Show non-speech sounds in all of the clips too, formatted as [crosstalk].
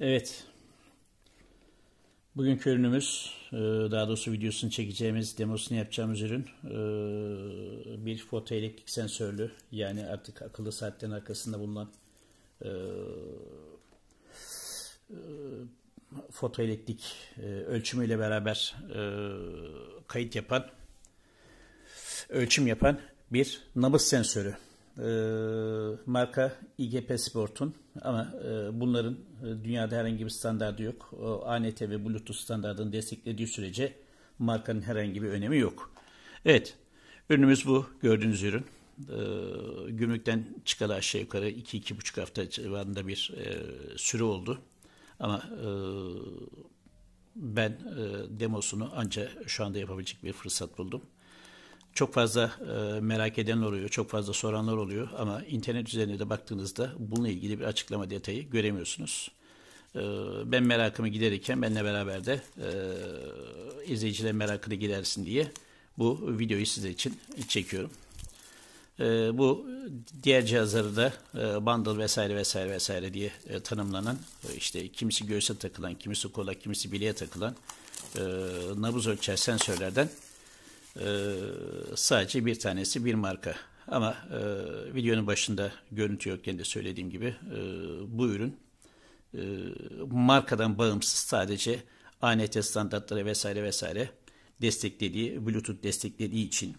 Evet. Bugünkü ürünümüz, e, daha doğrusu videosunu çekeceğimiz, demosunu yapacağımız ürün e, bir fotoelektrik sensörlü. Yani artık akıllı saatlerin arkasında bulunan e, fotoelektrik ölçümüyle beraber kayıt yapan, ölçüm yapan bir nabız sensörü e, marka IGP Sport'un ama e, bunların e, dünyada herhangi bir standardı yok. O, ANT ve Bluetooth standartını desteklediği sürece markanın herhangi bir önemi yok. Evet, ürünümüz bu. Gördüğünüz ürün. E, gümrükten çıkalı aşağı yukarı 2-2,5 hafta civarında bir e, süre oldu. Ama e, ben e, demosunu ancak şu anda yapabilecek bir fırsat buldum. Çok fazla e, merak eden oluyor, çok fazla soranlar oluyor ama internet üzerinde de baktığınızda bununla ilgili bir açıklama detayı göremiyorsunuz. E, ben merakımı giderirken benle beraber de e, izleyiciler merakını gidersin diye bu videoyu size için çekiyorum. E, bu diğer cihazları da e, bundle vesaire vesaire vesaire diye e, tanımlanan e, işte kimisi göğse takılan, kimisi kola, kimisi bileğe takılan e, nabız ölçer sensörlerden ee, sadece bir tanesi bir marka. Ama e, videonun başında görüntü yokken de söylediğim gibi e, bu ürün e, markadan bağımsız sadece ANT standartları vesaire vesaire desteklediği, Bluetooth desteklediği için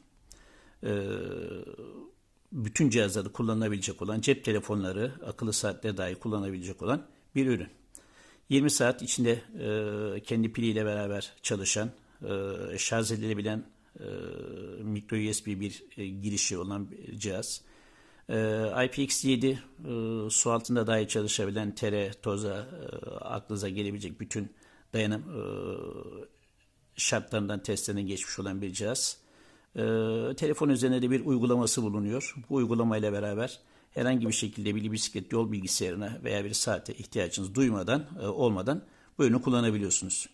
e, bütün cihazlarda kullanılabilecek olan cep telefonları, akıllı saatlere dahi kullanabilecek olan bir ürün. 20 saat içinde e, kendi piliyle beraber çalışan, e, şarj edilebilen e, ee, micro USB bir e, girişi olan bir cihaz. E, ee, IPX7 e, su altında dahi çalışabilen tere, toza, e, aklınıza gelebilecek bütün dayanım e, şartlarından testlerine geçmiş olan bir cihaz. E, telefon üzerinde de bir uygulaması bulunuyor. Bu uygulamayla beraber herhangi bir şekilde bir bisiklet yol bilgisayarına veya bir saate ihtiyacınız duymadan, e, olmadan bu ürünü kullanabiliyorsunuz.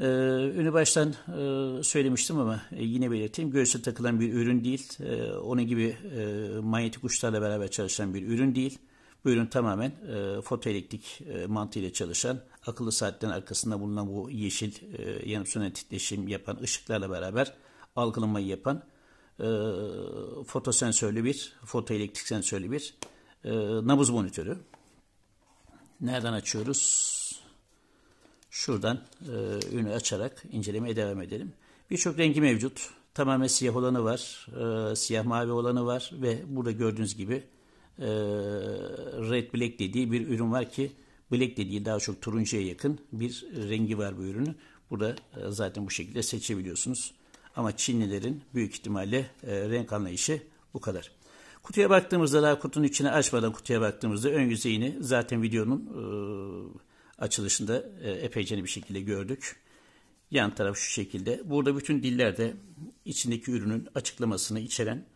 Ee, baştan e, söylemiştim ama e, yine belirteyim. Göğüse takılan bir ürün değil. E, onun gibi e, manyetik uçlarla beraber çalışan bir ürün değil. Bu ürün tamamen fotoelektrik e, mantığıyla çalışan, akıllı saatlerin arkasında bulunan bu yeşil e, yanıp sönen titreşim yapan ışıklarla beraber algılamayı yapan fotosensörlü bir, fotoelektrik sensörlü bir nabız monitörü. Nereden açıyoruz? Şuradan e, ünü açarak incelemeye devam edelim. Birçok rengi mevcut. Tamamen siyah olanı var, e, siyah mavi olanı var ve burada gördüğünüz gibi e, Red Black dediği bir ürün var ki Black dediği daha çok turuncuya yakın bir rengi var bu ürünü. Burada e, zaten bu şekilde seçebiliyorsunuz. Ama Çinlilerin büyük ihtimalle e, renk anlayışı bu kadar. Kutuya baktığımızda daha kutunun içine açmadan kutuya baktığımızda ön yüzeyini zaten videonun e, açılışında e, epeyce bir şekilde gördük. Yan taraf şu şekilde. Burada bütün dillerde içindeki ürünün açıklamasını içeren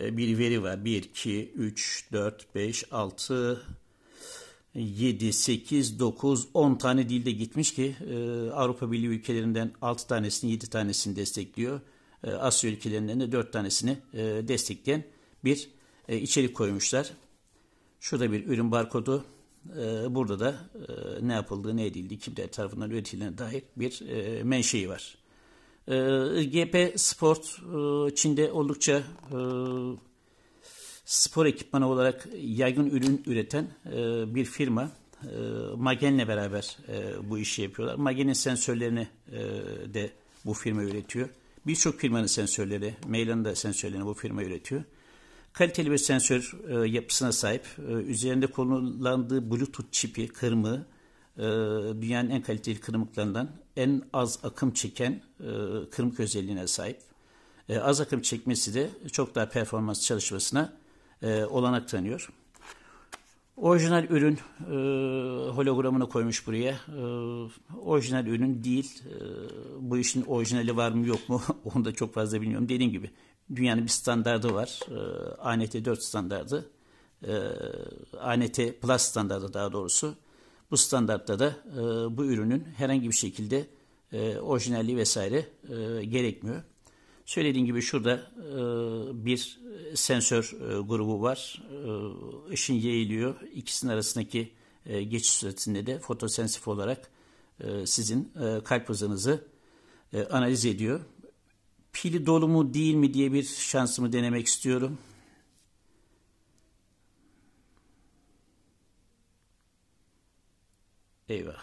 e, bir veri var. 1, 2, 3, 4, 5, 6, 7, 8, 9, 10 tane dilde gitmiş ki e, Avrupa Birliği ülkelerinden 6 tanesini 7 tanesini destekliyor. Asya ülkelerinden de 4 tanesini destekleyen bir içerik koymuşlar. Şurada bir ürün barkodu ee, burada da e, ne yapıldığı, ne edildi kimler tarafından üretildiğine dair bir e, menşei var. Ee, GP Sport e, Çin'de oldukça spor ekipmanı olarak yaygın ürün üreten bir firma. Magen'le beraber bu işi yapıyorlar. Magen'in sensörlerini de bu firma üretiyor. Birçok firmanın sensörleri, Meylan'ın da sensörlerini bu firma üretiyor. Kaliteli bir sensör e, yapısına sahip. E, üzerinde kullandığı Bluetooth çipi, kırmı, e, dünyanın en kaliteli kırmıklarından en az akım çeken e, kırmık özelliğine sahip. E, az akım çekmesi de çok daha performans çalışmasına e, olanak tanıyor. Orijinal ürün e, hologramını koymuş buraya. E, orijinal ürün değil. E, bu işin orijinali var mı yok mu [laughs] onu da çok fazla bilmiyorum. Dediğim gibi dünyanın bir standardı var. E, ee, ANT 4 standardı. E, ee, ANT Plus standardı daha doğrusu. Bu standartta da e, bu ürünün herhangi bir şekilde e, orijinalliği vesaire e, gerekmiyor. Söylediğim gibi şurada e, bir sensör e, grubu var. E, ışın yayılıyor. İkisinin arasındaki e, geçiş süresinde de fotosensif olarak e, sizin e, kalp hızınızı e, analiz ediyor. Pili dolu mu değil mi diye bir şansımı denemek istiyorum. Eyvah.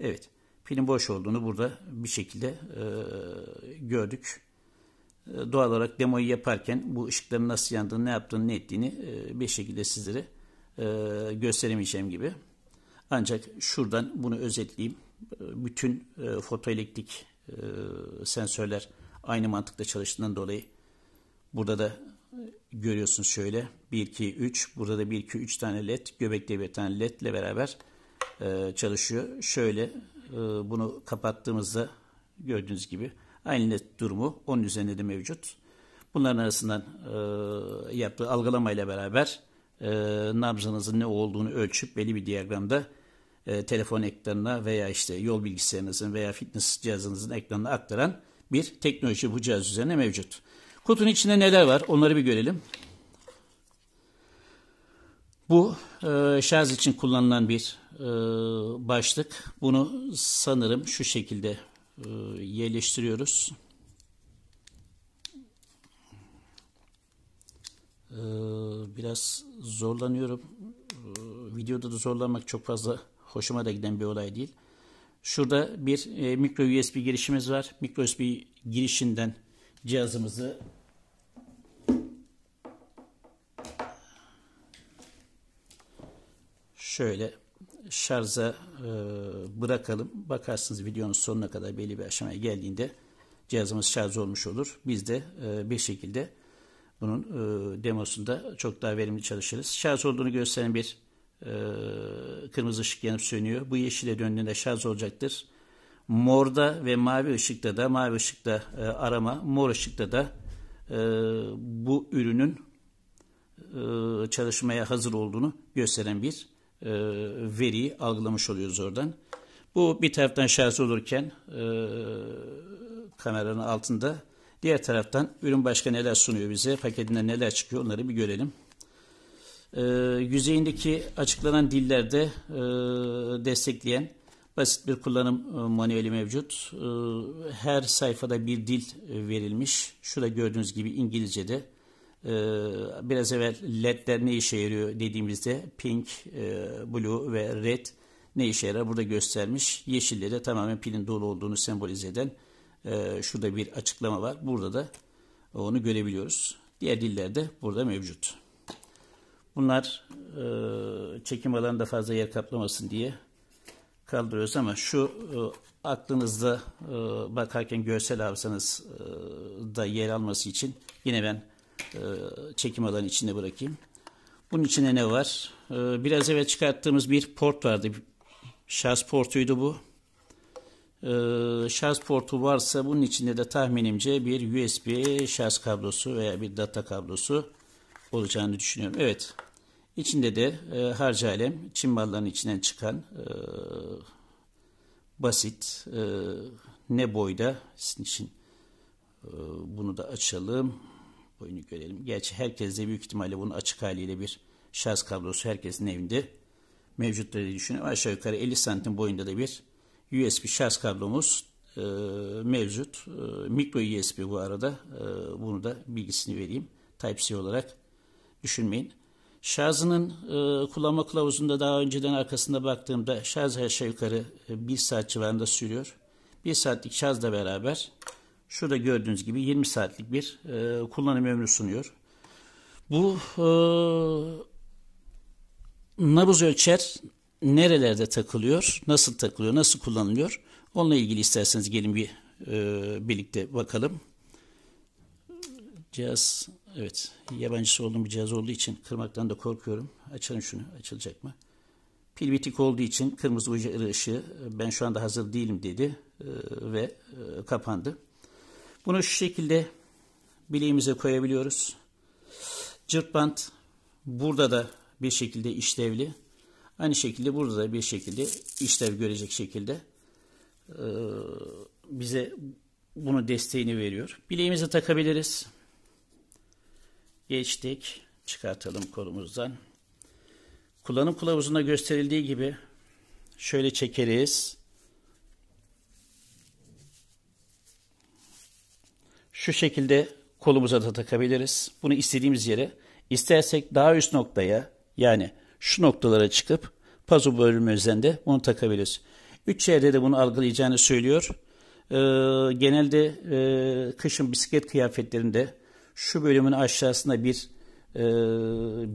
Evet. Pilin boş olduğunu burada bir şekilde e, gördük. E, doğal olarak demoyu yaparken bu ışıkların nasıl yandığını, ne yaptığını, ne ettiğini e, bir şekilde sizlere e, gösteremeyeceğim gibi. Ancak şuradan bunu özetleyeyim. E, bütün e, fotoelektrik e, sensörler aynı mantıkla çalıştığından dolayı burada da görüyorsunuz şöyle 1 2 3 burada da 1 2 3 tane led göbekte bir tane led ile beraber e, çalışıyor. Şöyle e, bunu kapattığımızda gördüğünüz gibi aynı led durumu onun üzerinde de mevcut. Bunların arasından e, yaptığı algılamayla beraber e, nabzınızın ne olduğunu ölçüp belli bir diyagramda e, telefon ekranına veya işte yol bilgisayarınızın veya fitness cihazınızın ekranına aktaran bir teknoloji bu cihaz üzerine mevcut. Kutunun içinde neler var onları bir görelim. Bu e, şarj için kullanılan bir e, başlık. Bunu sanırım şu şekilde e, yerleştiriyoruz. E, biraz zorlanıyorum. E, videoda da zorlanmak çok fazla hoşuma da giden bir olay değil. Şurada bir e, micro USB girişimiz var. Mikro USB girişinden cihazımızı şöyle şarja e, bırakalım. Bakarsınız videonun sonuna kadar belli bir aşamaya geldiğinde cihazımız şarj olmuş olur. Biz de e, bir şekilde bunun e, demosunda çok daha verimli çalışırız. Şarj olduğunu gösteren bir ee, kırmızı ışık yanıp sönüyor. Bu yeşile döndüğünde şarj olacaktır. Morda ve mavi ışıkta da mavi ışıkta e, arama, mor ışıkta da e, bu ürünün e, çalışmaya hazır olduğunu gösteren bir e, veriyi algılamış oluyoruz oradan. Bu bir taraftan şarj olurken e, kameranın altında diğer taraftan ürün başka neler sunuyor bize paketinde neler çıkıyor onları bir görelim e, yüzeyindeki açıklanan dillerde e, destekleyen basit bir kullanım e, manueli mevcut. E, her sayfada bir dil e, verilmiş. Şurada gördüğünüz gibi İngilizce'de e, biraz evvel ledler ne işe yarıyor dediğimizde pink, e, blue ve red ne işe yarar burada göstermiş. Yeşille de tamamen pilin dolu olduğunu sembolize eden e, şurada bir açıklama var. Burada da onu görebiliyoruz. Diğer dillerde burada mevcut. Bunlar e, çekim alanında fazla yer kaplamasın diye kaldırıyoruz ama şu e, aklınızda e, bakarken görsel hafızanız e, da yer alması için yine ben e, çekim alanı içinde bırakayım. Bunun içine ne var? E, biraz evvel çıkarttığımız bir port vardı. Şarj portuydu bu. E, şarj portu varsa bunun içinde de tahminimce bir USB şarj kablosu veya bir data kablosu olacağını düşünüyorum. Evet. İçinde de e, harca alem Çin mallarının içinden çıkan e, basit e, ne boyda sizin için e, bunu da açalım. Boyunu görelim. Gerçi herkes de büyük ihtimalle bunun açık haliyle bir şarj kablosu herkesin evinde mevcutları diye düşünüyorum. Aşağı yukarı 50 santim boyunda da bir USB şarj kablomuz e, mevcut. E, mikro USB bu arada. E, bunu da bilgisini vereyim. Type-C olarak düşünmeyin. Şarjının e, kullanma kılavuzunda daha önceden arkasında baktığımda şarj her şey yukarı e, 1 saat civarında sürüyor. 1 saatlik şarjla beraber şurada gördüğünüz gibi 20 saatlik bir e, kullanım ömrü sunuyor. Bu e, nabız ölçer nerelerde takılıyor, nasıl takılıyor, nasıl kullanılıyor? Onunla ilgili isterseniz gelin bir e, birlikte bakalım. Cihaz Evet, yabancısı olduğum bir cihaz olduğu için kırmaktan da korkuyorum. Açalım şunu, açılacak mı? Pil bitik olduğu için kırmızı uyarı ışığı ben şu anda hazır değilim dedi e, ve e, kapandı. Bunu şu şekilde bileğimize koyabiliyoruz. Cırt bant burada da bir şekilde işlevli. Aynı şekilde burada da bir şekilde işlev görecek şekilde e, bize bunu desteğini veriyor. Bileğimize takabiliriz geçtik. Çıkartalım kolumuzdan. Kullanım kılavuzunda gösterildiği gibi şöyle çekeriz. Şu şekilde kolumuza da takabiliriz. Bunu istediğimiz yere istersek daha üst noktaya yani şu noktalara çıkıp pazo bölümümüzden de bunu takabiliriz. Üç yerde de bunu algılayacağını söylüyor. Ee, genelde e, kışın bisiklet kıyafetlerinde şu bölümün aşağısında bir e,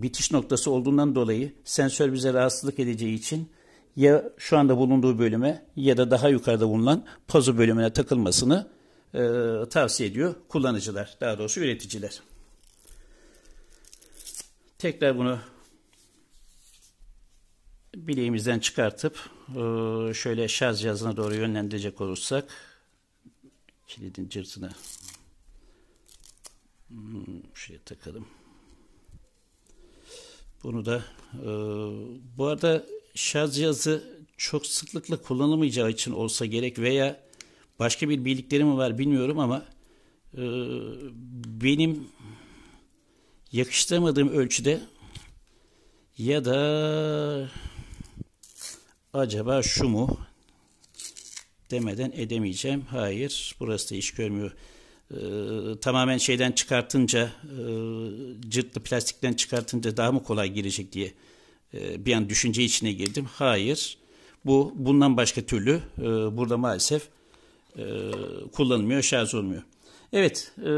bitiş noktası olduğundan dolayı sensör bize rahatsızlık edeceği için ya şu anda bulunduğu bölüme ya da daha yukarıda bulunan pazu bölümüne takılmasını e, tavsiye ediyor kullanıcılar, daha doğrusu üreticiler. Tekrar bunu bileğimizden çıkartıp e, şöyle şarj cihazına doğru yönlendirecek olursak kilidin cırtını Hmm, şeye takalım. Bunu da e, bu arada şarj cihazı çok sıklıkla kullanılmayacağı için olsa gerek veya başka bir bildikleri mi var bilmiyorum ama e, benim yakıştıramadığım ölçüde ya da acaba şu mu demeden edemeyeceğim. Hayır burası da iş görmüyor. Ee, tamamen şeyden çıkartınca e, cırtlı plastikten çıkartınca daha mı kolay girecek diye e, bir an düşünce içine girdim. Hayır. Bu bundan başka türlü e, burada maalesef e, kullanılmıyor, şarj olmuyor. Evet, e,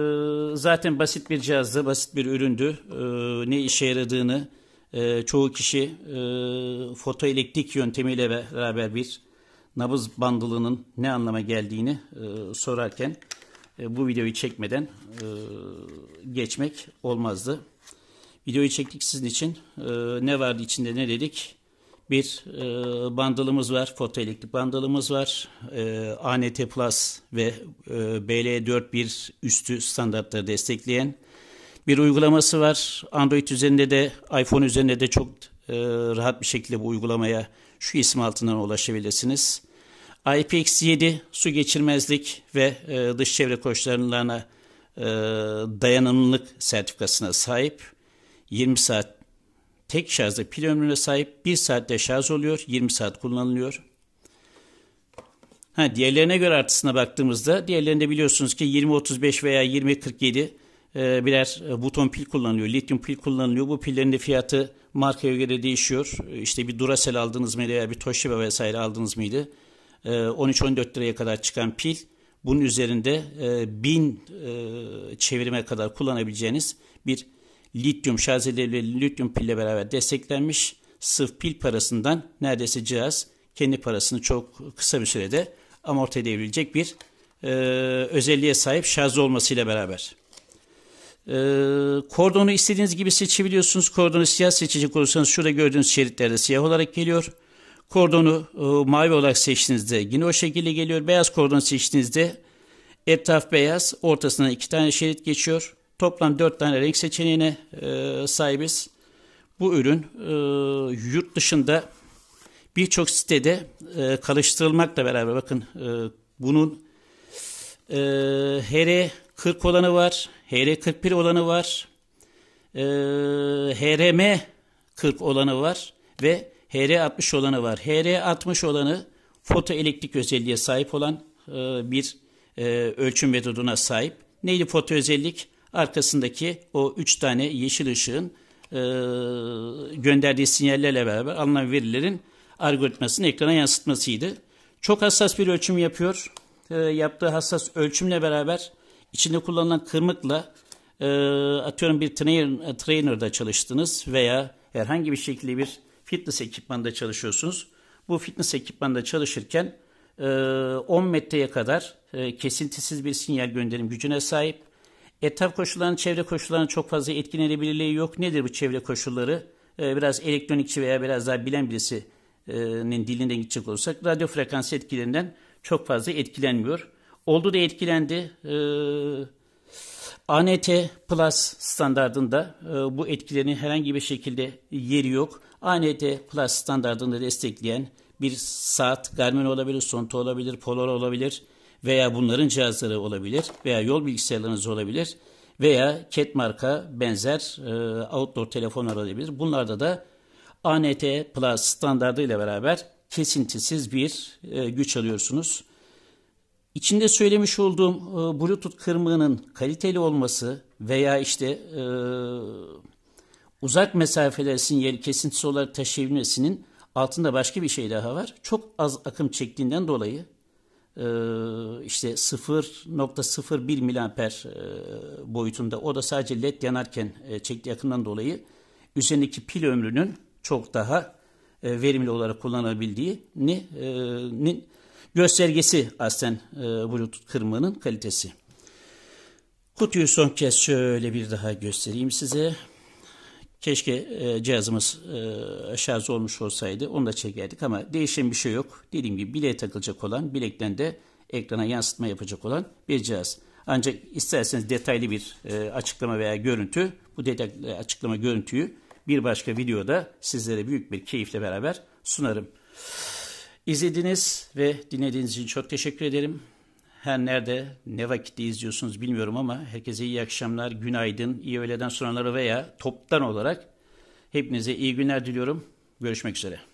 zaten basit bir cihazdı, basit bir üründü. E, ne işe yaradığını e, çoğu kişi e, fotoelektrik yöntemiyle beraber bir nabız bandılının ne anlama geldiğini e, sorarken e, bu videoyu çekmeden e, geçmek olmazdı. Videoyu çektik sizin için. E, ne vardı içinde ne dedik? Bir e, bandalımız var, fotoelektrik bandalımız var. E, ANT Plus ve e, BL41 üstü standartları destekleyen bir uygulaması var. Android üzerinde de, iPhone üzerinde de çok rahat bir şekilde bu uygulamaya şu isim altından ulaşabilirsiniz. IPX7 su geçirmezlik ve e, dış çevre koşullarına e, dayanımlılık sertifikasına sahip. 20 saat tek şarjda pil ömrüne sahip. 1 saatte şarj oluyor. 20 saat kullanılıyor. Ha, diğerlerine göre artısına baktığımızda diğerlerinde biliyorsunuz ki 20-35 veya 20-47 e, birer buton pil kullanılıyor. Lityum pil kullanılıyor. Bu pillerin de fiyatı markaya göre değişiyor. İşte bir Duracell aldınız mıydı veya bir Toshiba vesaire aldınız mıydı? 13-14 e, liraya kadar çıkan pil bunun üzerinde 1000 e, e, çevirime kadar kullanabileceğiniz bir lityum şarj lityum pille beraber desteklenmiş sırf pil parasından neredeyse cihaz kendi parasını çok kısa bir sürede amorti edebilecek bir e, özelliğe sahip şarj olmasıyla beraber. E, kordonu istediğiniz gibi seçebiliyorsunuz. Kordonu siyah seçecek olursanız şurada gördüğünüz şeritlerde siyah olarak geliyor. Kordonu e, mavi olarak seçtiğinizde yine o şekilde geliyor. Beyaz kordon seçtiğinizde etraf beyaz, ortasından iki tane şerit geçiyor. Toplam dört tane renk seçeneğine e, sahibiz. Bu ürün e, yurt dışında birçok sitede e, karıştırılmakla beraber bakın e, bunun e, HR 40 olanı var, HR 41 olanı var, e, HRM 40 olanı var ve HR60 olanı var. HR60 olanı fotoelektrik özelliğe sahip olan e, bir e, ölçüm metoduna sahip. Neydi foto özellik? Arkasındaki o üç tane yeşil ışığın e, gönderdiği sinyallerle beraber alınan verilerin algoritmasını ekrana yansıtmasıydı. Çok hassas bir ölçüm yapıyor. E, yaptığı hassas ölçümle beraber içinde kullanılan kırmıkla e, atıyorum bir trainer, trainer'da çalıştınız veya herhangi bir şekilde bir fitness ekipmanında çalışıyorsunuz. Bu fitness ekipmanında çalışırken 10 e, metreye kadar e, kesintisiz bir sinyal gönderim gücüne sahip. Etraf koşullarının, çevre koşullarının çok fazla etkilenebilirliği yok. Nedir bu çevre koşulları? E, biraz elektronikçi veya biraz daha bilen birisinin dilinden gidecek olursak radyo frekans etkilerinden çok fazla etkilenmiyor. Oldu da etkilendi. ANT Plus standartında bu etkilerin herhangi bir şekilde yeri yok. AND e Plus standartını destekleyen bir saat Garmin olabilir, Sonto olabilir, Polar olabilir veya bunların cihazları olabilir veya yol bilgisayarlarınız olabilir veya CAT marka benzer e, outdoor telefonlar olabilir. Bunlarda da ANT Plus standardı ile beraber kesintisiz bir e, güç alıyorsunuz. İçinde söylemiş olduğum e, Bluetooth kırmığının kaliteli olması veya işte e, uzak mesafelerin sinyali kesintisi olarak taşıyabilmesinin altında başka bir şey daha var. Çok az akım çektiğinden dolayı e, işte 0.01 miliamper e, boyutunda o da sadece led yanarken e, çektiği akımdan dolayı üzerindeki pil ömrünün çok daha verimli olarak kullanılabildiği ne, göstergesi aslında Bluetooth kırmanın kalitesi. Kutuyu son kez şöyle bir daha göstereyim size. Keşke e, cihazımız e, şarj olmuş olsaydı onu da çekerdik ama değişen bir şey yok. Dediğim gibi bileğe takılacak olan bilekten de ekrana yansıtma yapacak olan bir cihaz. Ancak isterseniz detaylı bir e, açıklama veya görüntü bu detaylı açıklama görüntüyü bir başka videoda sizlere büyük bir keyifle beraber sunarım. İzlediğiniz ve dinlediğiniz için çok teşekkür ederim her nerede, ne vakitte izliyorsunuz bilmiyorum ama herkese iyi akşamlar, günaydın, iyi öğleden sonraları veya toptan olarak hepinize iyi günler diliyorum. Görüşmek üzere.